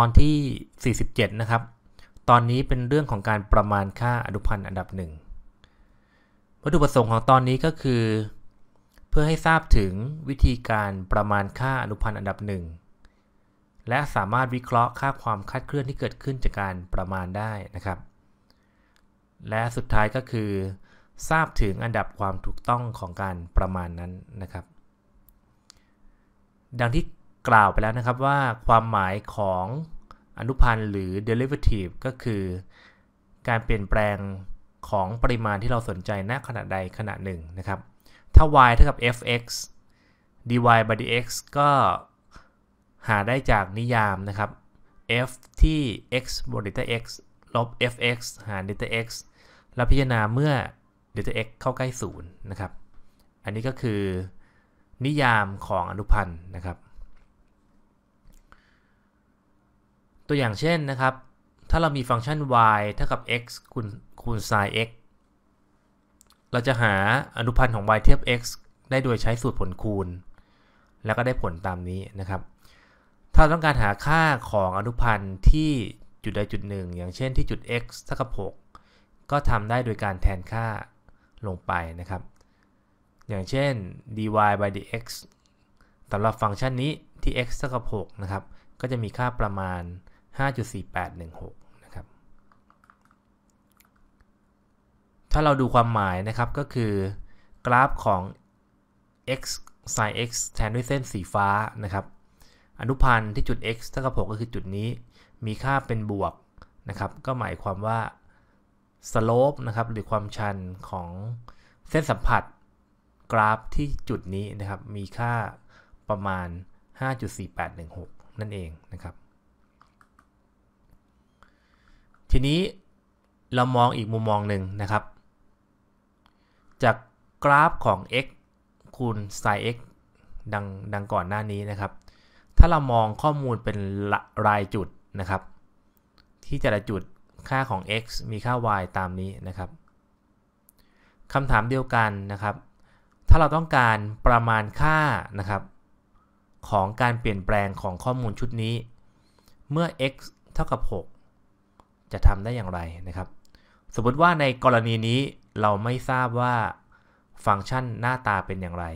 อนที่ 47 นะครับ ตอนนี้เป็นเรื่องของการประมาณค่าอนุพันธ์อันดับหนึ่ง วัตถุประสงค์ของตอนนี้ก็คือเพื่อให้ทราบถึงวิธีการประมาณค่าอนุพันธ์อันดับหนึ่ง และสามารถวิเคราะห์ค่าความคาดเคลื่อนที่เกิดขึ้นจากการประมาณได้นะครับ และสุดท้ายก็คือทราบถึงอันดับความถูกต้องของการประมาณนั้นนะครับ ดังที่กล่าวไปแล้วนะครับว่าความหมายของอนุพันธ์หรือ derivative ก็คือการเปลี่ยนแปลงของปริมาณที่เราสนใจณขณะใดขณะหนึ่งนะครับ ถ้า y เท่ากับ f(x) dy by dx ก็หาได้จากนิยามนะครับ f ที่ x บวก delta x ลบ f(x) หาร delta x แล้วพิจารณาเมื่อ delta x เข้าใกล้0นะครับ อันนี้ก็คือนิยามของอนุพันธ์นะครับตัวอย่างเช่นนะครับ ถ้าเรามีฟังก์ชัน y เท่ากับ x คูณคูณ sin x เราจะหาอนุพันธ์ของ y เทียบ x ได้โดยใช้สูตรผลคูณ แล้วก็ได้ผลตามนี้นะครับ ถ้าต้องการหาค่าของอนุพันธ์ที่จุดใดจุดหนึ่งอย่างเช่นที่จุด x เท่ากับ6ก็ทำได้โดยการแทนค่าลงไปนะครับ อย่างเช่น dy by dx สำหรับฟังก์ชันนี้ที่ x เท่ากับ6นะครับ ก็จะมีค่าประมาณ5.4816 นะครับ ถ้าเราดูความหมายนะครับก็คือกราฟของ x sin x แทนด้วยเส้นสีฟ้านะครับ อนุพันธ์ที่จุด x เท่ากับ 6 ก็คือจุดนี้มีค่าเป็นบวกนะครับ ก็หมายความว่า slope นะครับหรือความชันของเส้นสัมผัสกราฟที่จุดนี้นะครับ มีค่าประมาณ 5.4816 นั่นเองนะครับทีนี้เรามองอีกมุมมองหนึ่งนะครับจากกราฟของ x คูณ sin x ดังดังก่อนหน้านี้นะครับ ถ้าเรามองข้อมูลเป็นรายจุดนะครับที่แต่ละจุดค่าของ x มีค่า y ตามนี้นะครับคำถามเดียวกันนะครับถ้าเราต้องการประมาณค่านะครับของการเปลี่ยนแปลงของข้อมูลชุดนี้ เมื่อ x เท่ากับ6จะทำได้อย่างไรนะครับ สมมติว่าในกรณีนี้เราไม่ทราบว่าฟังก์ชันหน้าตาเป็นอย่างไร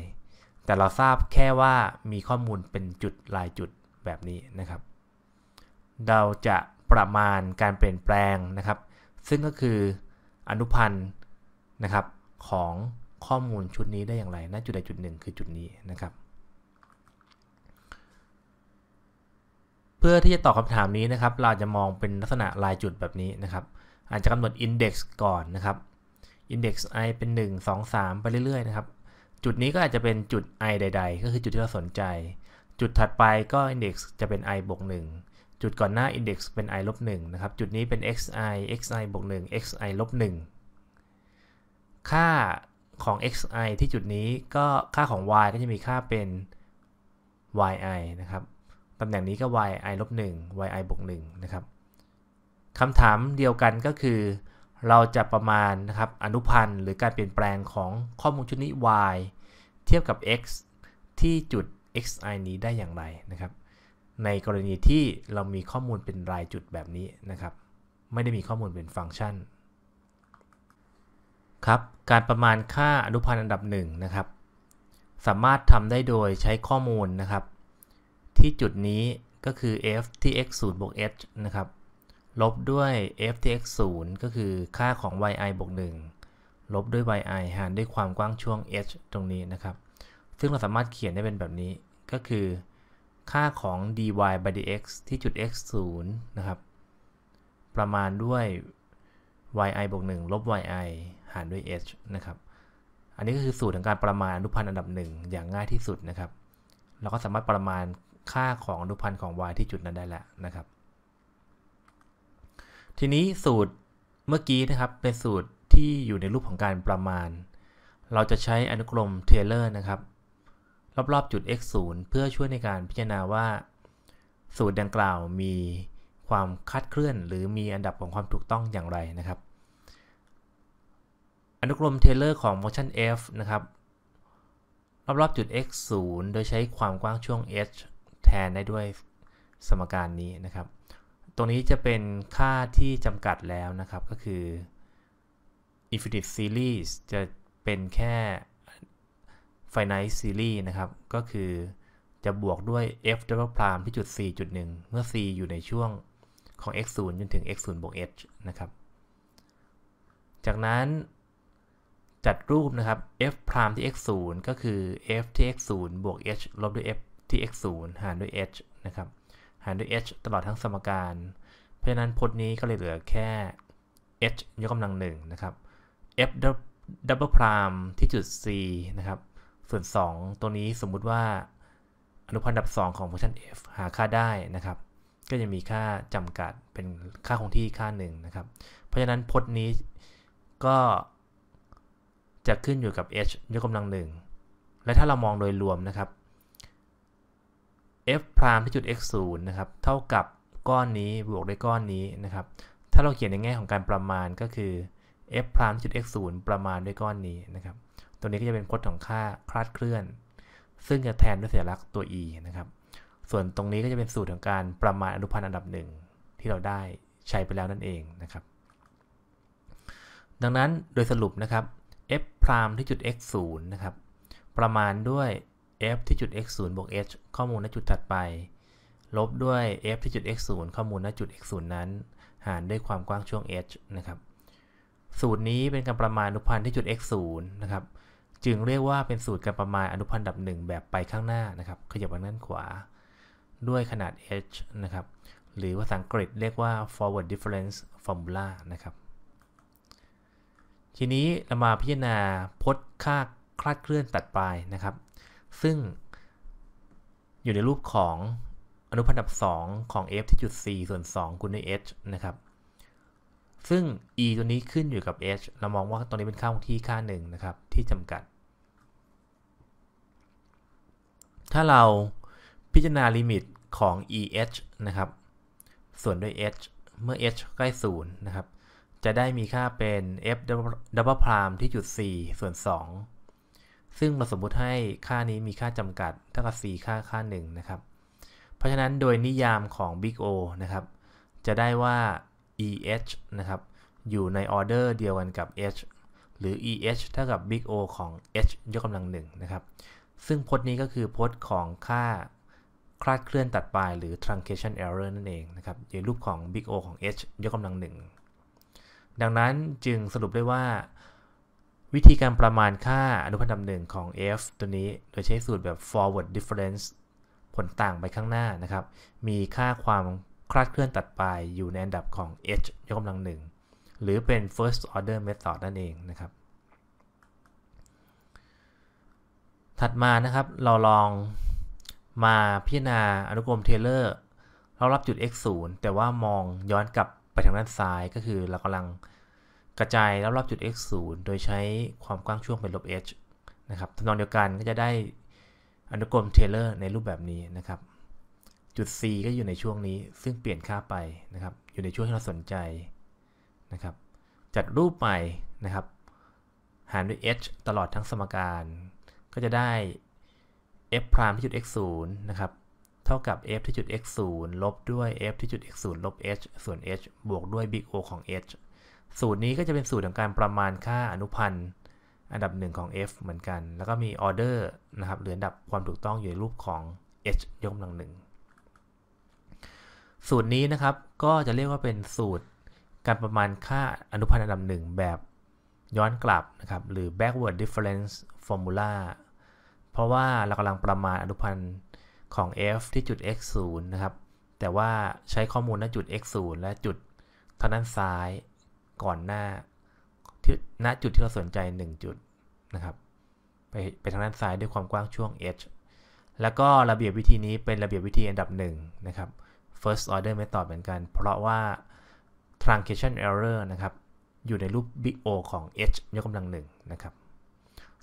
แต่เราทราบแค่ว่ามีข้อมูลเป็นจุดลายจุดแบบนี้นะครับ เราจะประมาณการเปลี่ยนแปลงนะครับ ซึ่งก็คืออนุพันธ์นะครับของข้อมูลชุดนี้ได้อย่างไรณนะจุดใดจุดหนึ่งคือจุดนี้นะครับพื่อที่จะตอบคาถามนี้นะครับ เราจะมองเป็นลักษณะลายจุดแบบนี้นะครับ อาจจะกำหนด Index ก่อนนะครับ Index i เป็น 1 2 3 ไปเรื่อยๆ นะครับ จุดนี้ก็อาจจะเป็นจุด i ใด ๆ ก็คือจุดที่เราสนใจ จุดถัดไปก็ Index จะเป็น i บวก 1 จุดก่อนหน้า Index เป็น i ลบ1นะครับ จุดนี้เป็น xi xi บวก1 xi ลบ 1 ค่าของ xi ที่จุดนี้ก็ค่าของ y ก็จะมีค่าเป็น yi นะครับำแหน่งนี้ก็ y i ลบ1 y i บวก1นะครับคำถามเดียวกันก็คือ เราจะประมาณนะครับอนุพันธ์หรือการเปลี่ยนแปลงของข้อมูลชุดนี้ y เทียบกับ x ที่จุด xi นี้ได้อย่างไรนะครับ ในกรณีที่เรามีข้อมูลเป็นรายจุดแบบนี้นะครับ ไม่ได้มีข้อมูลเป็นฟังก์ชัน ครับ การประมาณค่าอนุพันธ์อันดับ1นะครับ สามารถทำได้โดยใช้ข้อมูลนะครับที่จุดนี้ก็คือ f ที่ x 0บวก h นะครับ ลบด้วย f ที่ x 0ก็คือค่าของ yi บวก 1 ลบด้วย yi หารด้วยความกว้างช่วง h ตรงนี้นะครับ ซึ่งเราสามารถเขียนได้เป็นแบบนี้ ก็คือค่าของ dy by dx ที่จุด x 0นะครับ ประมาณด้วย yi บวก1 ลบ yi หารด้วย h นะครับ อันนี้ก็คือสูตรของการประมาณอนุพันธ์อันดับหนึ่งอย่างง่ายที่สุดนะครับเราก็สามารถประมาณค่าของอนุพันธ์ของ y ที่จุดนั้นได้ แล้ว นะครับ ทีนี้สูตรเมื่อกี้ นะครับ เป็นสูตรที่อยู่ในรูปของการประมาณ เราจะใช้อนุกรม เทเลอร์นะครับ รอบๆจุด x 0เพื่อช่วยในการพิจารณาว่า สูตรดังกล่าวมีความคัดเคลื่อน หรือมีอันดับของความถูกต้องอย่างไรนะครับ อนุกรมเทเลอร์ของ motion f นะครับรอบๆจุด x 0โดยใช้ความกว้างช่วง h แทนได้ด้วยสมการนี้นะครับ ตรงนี้จะเป็นค่าที่จำกัดแล้วนะครับ ก็คือ infinite series จะเป็นแค่ finite series นะครับ ก็คือจะบวกด้วย f double prime ที่จุด 4.1 เมื่อ c อยู่ในช่วงของ x 0จนถึง x 0บวก h นะครับ จากนั้นจัดรูปนะครับ f prime ที่ x 0ก็คือ f ที่ x 0บวก h ลบด้วย f ที่ x 0หารด้วย h นะครับ หารด้วย h ตลอดทั้งสมการ เพราะฉะนั้นพจน์นี้ก็เลยเหลือแค่ h ยกกำลังหนึ่งนะครับ f ดับเบิลพรามที่จุด c นะครับ ส่วน 2 ตัวนี้สมมุติว่าอนุพันธ์ดับ 2 ของฟังก์ชัน f หาค่าได้นะครับ ก็จะมีค่าจำกัดเป็นค่าคงที่ค่าหนึ่งนะครับ เพราะฉะนั้นพจน์นี้ก็จะขึ้นอยู่กับ h ยกกำลังหนึ่งและถ้าเรามองโดยรวมนะครับ f พรามที่จุด x 0นะครับ เท่ากับก้อนนี้บวกด้วยก้อนนี้ นะครับ ถ้าเราเขียนในแง่ของการประมาณก็คือ f พรามที่จุด x 0ประมาณด้วยก้อนนี้ นะครับตัวนี้ก็จะเป็นพจน์ของค่าคลาดเคลื่อน ซึ่งจะแทนด้วยสัญลักษณ์ตัว e นะครับ ส่วนตรงนี้ก็จะเป็นสูตรของการประมาณอนุพันธ์อันดับหนึ่งที่เราได้ใช้ไปแล้วนั่นเอง นะครับ ดังนั้นโดยสรุปนะครับ f พรามที่จุด x 0นะครับ ประมาณด้วย f ที่จุด x 0บวก h ข้อมูลณจุดถัดไป ลบด้วย f ที่จุด x 0ข้อมูลณจุด x 0นั้น หารด้วยความกว้างช่วง h นะครับ สูตรนี้เป็นการประมาณอนุพันธ์ที่จุด x 0นะครับ จึงเรียกว่าเป็นสูตรการประมาณอนุพันธ์ดับหนึ่งแบบไปข้างหน้านะครับขยับไปด้านขวา ด้วยขนาด h นะครับ หรือภาษาอังกฤษเรียกว่า forward difference formula นะครับ ทีนี้เรามาพิจารณาพจน์ค่าคลาดเคลื่อนตัดปลายนะครับซึ่งอยู่ในรูปของอนุพันธ์ดับ 2 ของ f ที่จุด 4 ส่วน 2คูณด้วย h นะครับ ซึ่ง e ตัวนี้ขึ้นอยู่กับ h เรามองว่าตัวนี้เป็นค่าคงที่ค่าหนึ่งนะครับที่จำกัด ถ้าเราพิจารณาลิมิตของ e h นะครับ ส่วนด้วย h เมื่อ h ใกล้ 0 นะครับ จะได้มีค่าเป็น f double prime ที่จุด 4 ส่วน 2ซึ่งเราสมมุติให้ค่านี้มีค่าจำกัด เท่ากับ 4 ค่าค่า1นะครับ เพราะฉะนั้นโดยนิยามของ Big O นะครับ จะได้ว่า EH นะครับ อยู่ในออเดอร์เดียวกันกับ H หรือ EH เท่ากับ Big O ของ H ยกกำลังหนึ่งนะครับ ซึ่งพจน์นี้ก็คือพจน์ของค่า คลาดเคลื่อนตัดปลายหรือ truncation error นั่นเองนะครับ ในรูปของ Big O ของ H ยกกำลังหนึ่งดังนั้นจึงสรุปได้ว่าวิธีการประมาณค่าอนุพันธ์ลำหนึ่งของ f ตัวนี้ โดยใช้สูตรแบบ forward difference ผลต่างไปข้างหน้านะครับ มีค่าความคลาดเคลื่อนตัดไป อยู่ในอันดับของ h ยกกำลังหนึ่ง หรือเป็น first order method นั่นเองนะครับ ถัดมานะครับ เราลองมาพิจารณาอนุกรมเทเลอร์เรารับจุด x 0แต่ว่ามองย้อนกลับไปทางด้านซ้าย ก็คือเรากำลังกระจายรอบๆจุด x 0โดยใช้ความกว้างช่วงเป็นลบ h นะครับทำนองเดียวกันก็จะได้อนุกรมเทเลอร์ในรูปแบบนี้นะครับ จุด c ก็อยู่ในช่วงนี้ ซึ่งเปลี่ยนค่าไปนะครับ อยู่ในช่วงที่เราสนใจนะครับ จัดรูปใหม่นะครับ หารด้วย h ตลอดทั้งสมการ ก็จะได้ f พรามที่จุด x 0นะครับ เท่ากับ f ที่จุด x 0ลบด้วย f ที่จุด x 0ลบ h ส่วน h บวกด้วย big O ของ h สูตรนี้ก็จะเป็นสูตรของการประมาณค่าอนุพันธ์อันดับหนึ่งของ f เหมือนกัน แล้วก็มีออเดอร์นะครับหรืออันดับความถูกต้องอยู่ในรูปของ h ยกกำลังหนึ่ง สูตรนี้นะครับ ก็จะเรียกว่าเป็นสูตรการประมาณค่าอนุพันธ์อันดับหนึ่งแบบย้อนกลับนะครับ หรือ backward difference formula เพราะว่าเรากำลังประมาณอนุพันธ์ของ f ที่จุด x 0นะครับ แต่ว่าใช้ข้อมูลณจุด x 0และจุดทางด้านซ้ายก่อนหน้าที่ณจุดที่เราสนใจ 1 จุดนะครับ ไปไปทางด้านซ้ายด้วยความกว้างช่วง h แล้วก็ระเบียบวิธีนี้เป็นระเบียบวิธีอันดับ 1 นะครับ first order method เหมือนกัน เพราะว่า truncation error นะครับ อยู่ในรูป big O ของ h ยกกำลังหนึ่งนะครับ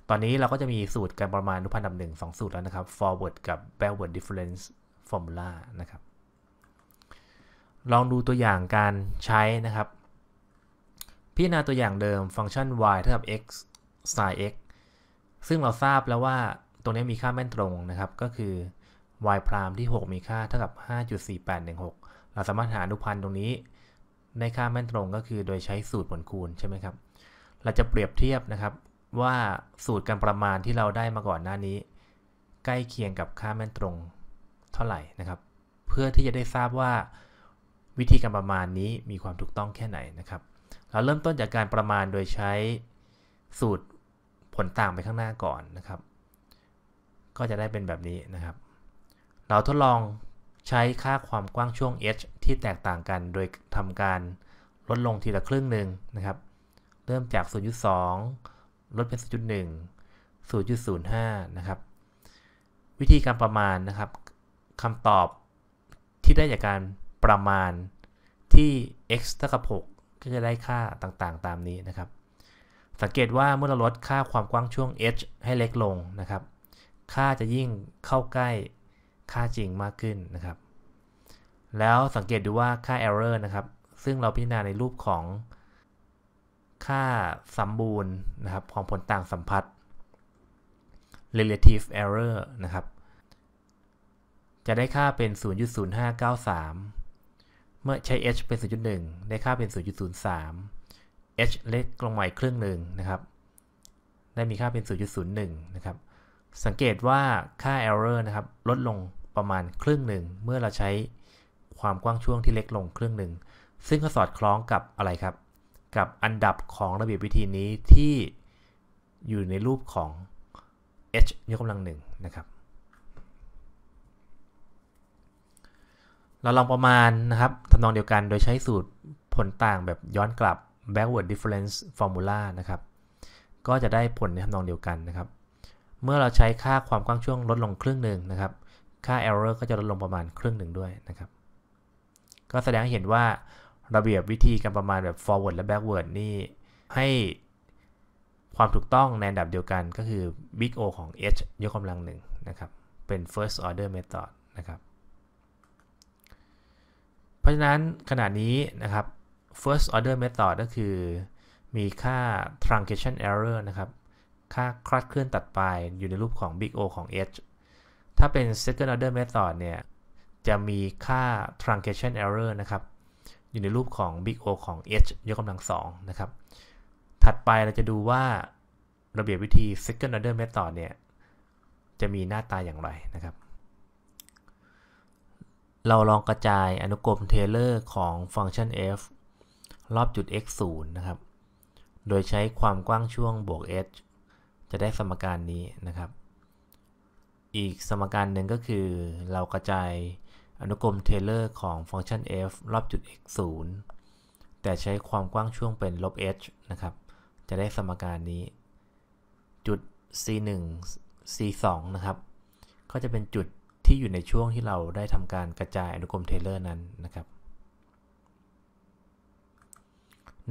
ตอนนี้เราก็จะมีสูตรการประมาณอนุพันธ์อันดับหนึ่งสองสูตรแล้วนะครับ forward กับ backward difference formula นะครับลองดูตัวอย่างการใช้นะครับพิจารณาตัวอย่างเดิมฟังก์ชัน y เท่ากับ x sin x ซึ่งเราทราบแล้วว่าตัวนี้มีค่าแม่นตรงนะครับ ก็คือ y พรามที่ 6 มีค่าเท่ากับ 5.4816 เราสามารถหาอนุพันธ์ตรงนี้ ในค่าแม่นตรงก็คือโดยใช้สูตรผลคูณ ใช่ไหมครับ เราจะเปรียบเทียบนะครับ ว่าสูตรการประมาณที่เราได้มาก่อนหน้านี้ ใกล้เคียงกับค่าแม่นตรงเท่าไหร่นะครับ เพื่อที่จะได้ทราบว่าวิธีการประมาณนี้มีความถูกต้องแค่ไหนนะครับเราเริ่มต้นจากการประมาณโดยใช้สูตรผลต่างไปข้างหน้าก่อนนะครับ ก็จะได้เป็นแบบนี้นะครับ เราทดลองใช้ค่าความกว้างช่วง h ที่แตกต่างกัน โดยทำการลดลงทีละครึ่งหนึ่งนะครับ เริ่มจาก 0.2 ลดเป็น 0.1 0.05นะครับ วิธีการประมาณนะครับคำตอบที่ได้จากการประมาณที่ x เท่ากับ6ก็จะได้ค่าต่างๆตามนี้นะครับ สังเกตว่าเมื่อเราลดค่าความกว้างช่วง h ให้เล็กลงนะครับ ค่าจะยิ่งเข้าใกล้ค่าจริงมากขึ้นนะครับ แล้วสังเกตดูว่าค่า error นะครับ ซึ่งเราพิจารณาในรูปของค่าสมบูรณ์นะครับ ของผลต่างสัมพัทธ์ relative error นะครับ จะได้ค่าเป็น 0.0593เมื่อใช้ h เป็น 0.1 ได้ค่าเป็น 0.03 h เล็กลงมาอีกครึ่งหนึ่งนะครับ ได้มีค่าเป็น 0.01 นะครับ สังเกตว่าค่า error นะครับ ลดลงประมาณครึ่งหนึ่งเมื่อเราใช้ความกว้างช่วงที่เล็กลงครึ่งหนึ่ง ซึ่งก็สอดคล้องกับอะไรครับ กับอันดับของระเบียบวิธีนี้ที่อยู่ในรูปของ h ยกกำลังหนึ่งนะครับเราลองประมาณนะครับทำนองเดียวกันโดยใช้สูตรผลต่างแบบย้อนกลับ backward difference formula นะครับ ก็จะได้ผลในทำนองเดียวกันนะครับ เมื่อเราใช้ค่าความกว้างช่วงลดลงครึ่งหนึ่งนะครับ ค่า error ก็จะลดลงประมาณครึ่งหนึ่งด้วยนะครับ ก็แสดงให้เห็นว่าระเบียบวิธีการประมาณแบบ forward และ backward นี่ให้ความถูกต้องในอันดับเดียวกันก็คือ big O ของ h ยกกำลังหนึ่งนะครับ เป็น first order method นะครับเพราะฉะนั้นขณะนี้นะครับ first order method ก็คือ มีค่า truncation error นะครับ ค่าคลาดเคลื่อนตัดปลายอยู่ในรูปของ big O ของ h ถ้าเป็น second order method เนี่ยจะมีค่า truncation error นะครับ อยู่ในรูปของ big O ของ h ยกกำลังสองนะครับ ถัดไปเราจะดูว่าระเบียบวิธี second order method เนี่ยจะมีหน้าตาอย่างไรนะครับเราลองกระจายอนุกรมเทเลอร์ของฟังก์ชัน f รอบจุด x 0นะครับ โดยใช้ความกว้างช่วงบวก h จะได้สมการนี้นะครับ อีกสมการหนึ่งก็คือ เรากระจายอนุกรมเทเลอร์ของฟังก์ชัน f รอบจุด x 0แต่ใช้ความกว้างช่วงเป็นลบ h นะครับ จะได้สมการนี้ จุด c 1 c 2นะครับ ก็จะเป็นจุดที่อยู่ในช่วงที่เราได้ทำการกระจายอนุกรมเทเลอร์นั้นนะครับ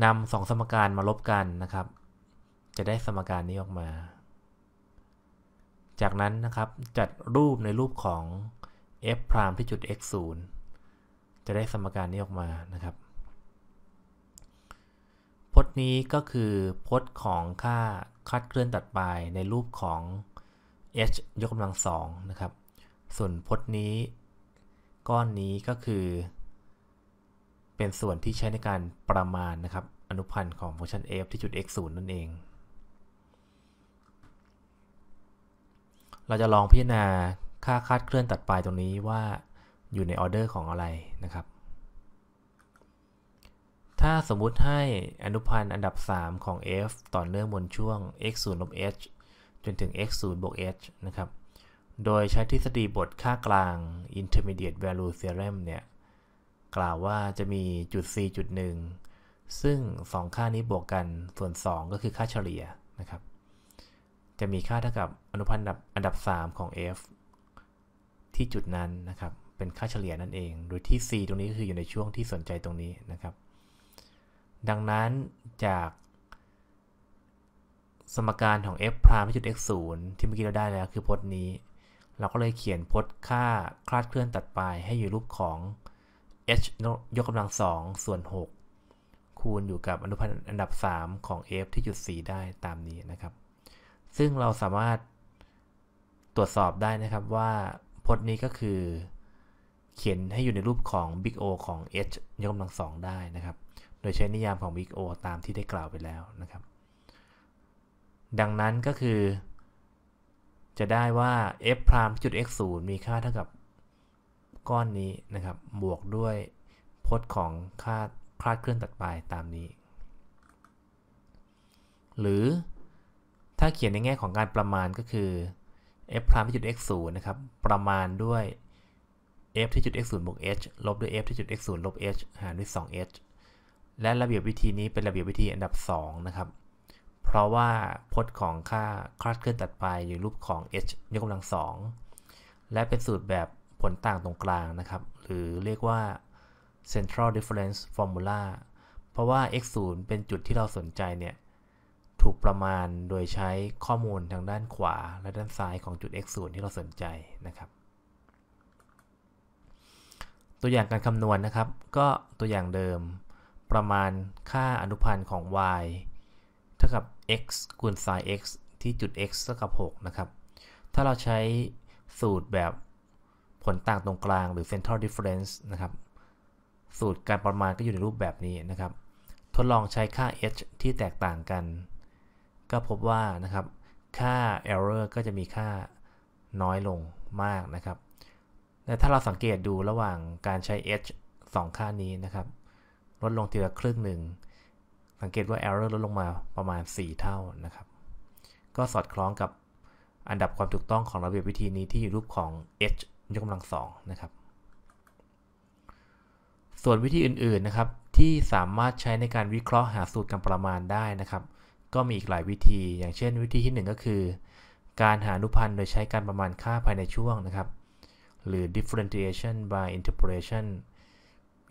นำสองสมการมาลบกันนะครับ จะได้สมการนี้ออกมา จากนั้นนะครับ จัดรูปในรูปของ f พรามที่จุด x 0จะได้สมการนี้ออกมานะครับ พจน์นี้ก็คือพจน์ของค่าคัดเคลื่อนตัดปลายในรูปของ h ยกกำลังสองนะครับส่วนพจน์นี้ก้อนนี้ก็คือเป็นส่วนที่ใช้ในการประมาณนะครับอนุพันธ์ของฟังก์ชัน f ที่จุด x 0นั่นเอง เราจะลองพิจารณาค่าคาดเคลื่อนตัดปลายตรงนี้ว่าอยู่ในออเดอร์ของอะไรนะครับ ถ้าสมมุติให้อนุพันธ์อันดับ 3 ของ f ต่อเนื่องบนช่วง x 0ลบ h จนถึง x 0บวก h นะครับโดยใช้ทฤษฎีบทค่ากลาง intermediate value theorem เนี่ยกล่าวว่าจะมีจุด c จุดหนึ่งซึ่ง2ค่านี้บวกกันส่วน 2 ก็คือค่าเฉลี่ยนะครับจะมีค่าเท่ากับอนุพันธ์อันดับ 3 ของ f ที่จุดนั้นนะครับเป็นค่าเฉลี่ยนั่นเอง โดยที่ c ตรงนี้ก็คืออยู่ในช่วงที่สนใจตรงนี้นะครับดังนั้นจากสมการของ f พรามที่จุด x 0ที่เมื่อกี้เราได้แล้วคือพจน์นี้เราก็เลยเขียนพจน์ค่าคลาดเคลื่อนตัดปลายให้อยู่รูปของ h ยกกำลังสองส่วน 6 คูณอยู่กับอนุพันธ์อันดับ 3 ของ f ที่จุด4ได้ตามนี้นะครับ ซึ่งเราสามารถตรวจสอบได้นะครับว่าพจน์นี้ก็คือ เขียนให้อยู่ในรูปของ big O ของ h ยกกำลังสองได้นะครับ โดยใช้นิยามของ big O ตามที่ได้กล่าวไปแล้วนะครับ ดังนั้นก็คือจะได้ว่า f พรามจุด x 0มีค่าเท่ากับก้อนนี้นะครับ บวกด้วยพจน์ของค่าคลาดเคลื่อนตัดไปตามนี้ หรือถ้าเขียนในแง่ของการประมาณก็คือ f พรามที่จุด x 0นะครับ ประมาณด้วย f ที่จุด x 0บวก h ลบด้วย f ที่จุด x 0ลบ h หารด้วย 2h และระเบียบวิธีนี้เป็นระเบียบวิธีอันดับ2นะครับเพราะว่าพจน์ของค่าคลาดเคลื่อนตัดไปอยู่รูปของ h ยกกำลังสอง และเป็นสูตรแบบผลต่างตรงกลางนะครับ หรือเรียกว่า central difference formula เพราะว่า x 0เป็นจุดที่เราสนใจเนี่ย ถูกประมาณโดยใช้ข้อมูลทางด้านขวาและด้านซ้ายของจุด x 0ที่เราสนใจนะครับ ตัวอย่างการคำนวณนนะครับ ก็ตัวอย่างเดิมประมาณค่าอนุพันธ์ของ y ท่ากับ x คูณ sin x ที่จุด x เท่ากับ 6 นะครับ ถ้าเราใช้สูตรแบบผลต่างตรงกลางหรือ central difference นะครับ สูตรการประมาณก็อยู่ในรูปแบบนี้นะครับ ทดลองใช้ค่า h ที่แตกต่างกัน ก็พบว่านะครับ ค่า error ก็จะมีค่าน้อยลงมากนะครับแต่ถ้าเราสังเกตดูระหว่างการใช้ h 2 ค่านี้นะครับลดลงทีละครึ่งหนึ่งสังเกตว่า error ลดลงมาประมาณ 4 เท่านะครับ ก็สอดคล้องกับอันดับความถูกต้องของระเบียบวิธีนี้ที่อยู่รูปของ h ยกกำลังสองนะครับ ส่วนวิธีอื่น ๆ นะครับที่สามารถใช้ในการวิเคราะห์หาสูตรการประมาณได้นะครับ ก็มีอีกหลายวิธีอย่างเช่นวิธีที่ 1 ก็คือ การหาอนุพันธ์โดยใช้การประมาณค่าภายในช่วงนะครับหรือ differentiation by interpolation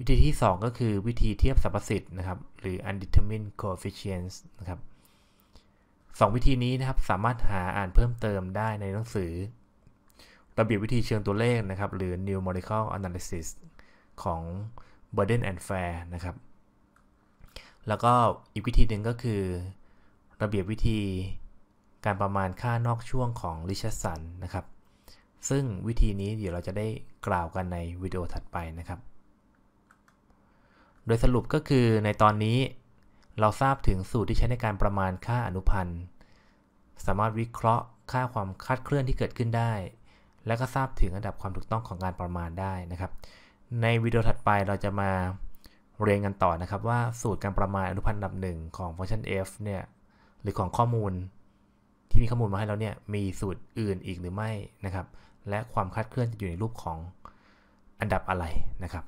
วิธีที่ 2 ก็คือวิธีเทียบสรรพสิทธิ์นะครับหรือ undetermined coefficients นะครับสองวิธีนี้นะครับสามารถหาอ่านเพิ่มเติมได้ในหนังสือ ระเบียบวิธีเชิงตัวเลขนะครับ หรือ n w m e r i c a l analysis ของ burden and fair นะครับแล้วก็อีกวิธีหนึ่งก็คือ ระเบียบวิธีการประมาณค่านอกช่วงของริชสันนะครับซึ่งวิธีนี้เดี๋ยวเราจะได้กล่าวกันในวิดีโอถัดไปนะครับดยสรุปก็คือในตอนนี้เราทราบถึงสูตรที่ใช้ในการประมาณค่าอนุพันธ์ สามารถวิเคราะห์ค่าความคาดเคลื่อนที่เกิดขึ้นได้ และก็ทราบถึงระดับความถูกต้องของการประมาณได้นะครับ ในวิดีโอถัดไปเราจะมาเรียนกันต่อนะครับ ว่าสูตรการประมาณอนุพันธ์ลำดับหนึ่งของฟังก์ชัน f เนี่ยหรือของข้อมูล ที่มีข้อมูลมาให้เราเนี่ยมีสูตรอื่นอีกหรือไม่นะครับ และความคาดเคลื่อนจะอยู่ในรูปของอันดับอะไรนะครับ